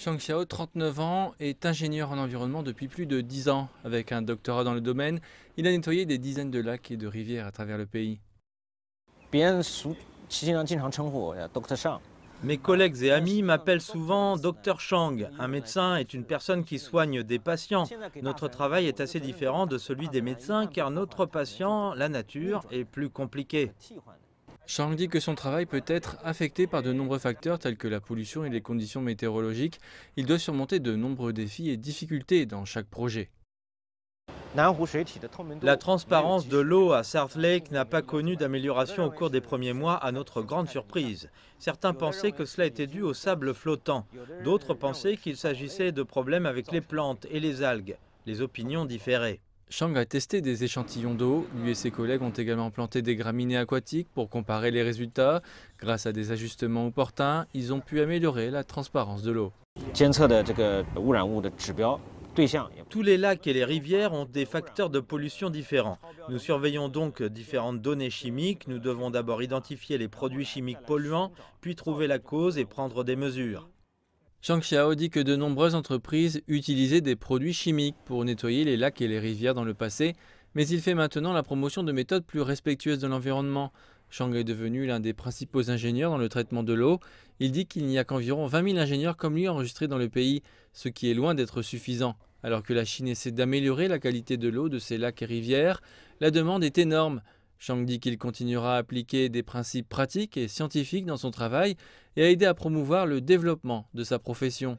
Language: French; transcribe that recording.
Chang Xiao, 39 ans, est ingénieur en environnement depuis plus de 10 ans. Avec un doctorat dans le domaine, il a nettoyé des dizaines de lacs et de rivières à travers le pays. Mes collègues et amis m'appellent souvent Dr Chang. Un médecin est une personne qui soigne des patients. Notre travail est assez différent de celui des médecins car notre patient, la nature, est plus compliqué. Chang dit que son travail peut être affecté par de nombreux facteurs tels que la pollution et les conditions météorologiques. Il doit surmonter de nombreux défis et difficultés dans chaque projet. La transparence de l'eau à South Lake n'a pas connu d'amélioration au cours des premiers mois, à notre grande surprise. Certains pensaient que cela était dû au sable flottant. D'autres pensaient qu'il s'agissait de problèmes avec les plantes et les algues. Les opinions différaient. Shang a testé des échantillons d'eau. Lui et ses collègues ont également planté des graminées aquatiques pour comparer les résultats. Grâce à des ajustements opportuns, ils ont pu améliorer la transparence de l'eau. Tous les lacs et les rivières ont des facteurs de pollution différents. Nous surveillons donc différentes données chimiques. Nous devons d'abord identifier les produits chimiques polluants, puis trouver la cause et prendre des mesures. Shang Xiao dit que de nombreuses entreprises utilisaient des produits chimiques pour nettoyer les lacs et les rivières dans le passé, mais il fait maintenant la promotion de méthodes plus respectueuses de l'environnement. Shang est devenu l'un des principaux ingénieurs dans le traitement de l'eau. Il dit qu'il n'y a qu'environ 20 000 ingénieurs comme lui enregistrés dans le pays, ce qui est loin d'être suffisant. Alors que la Chine essaie d'améliorer la qualité de l'eau de ses lacs et rivières, la demande est énorme. Chang dit qu'il continuera à appliquer des principes pratiques et scientifiques dans son travail et à aider à promouvoir le développement de sa profession.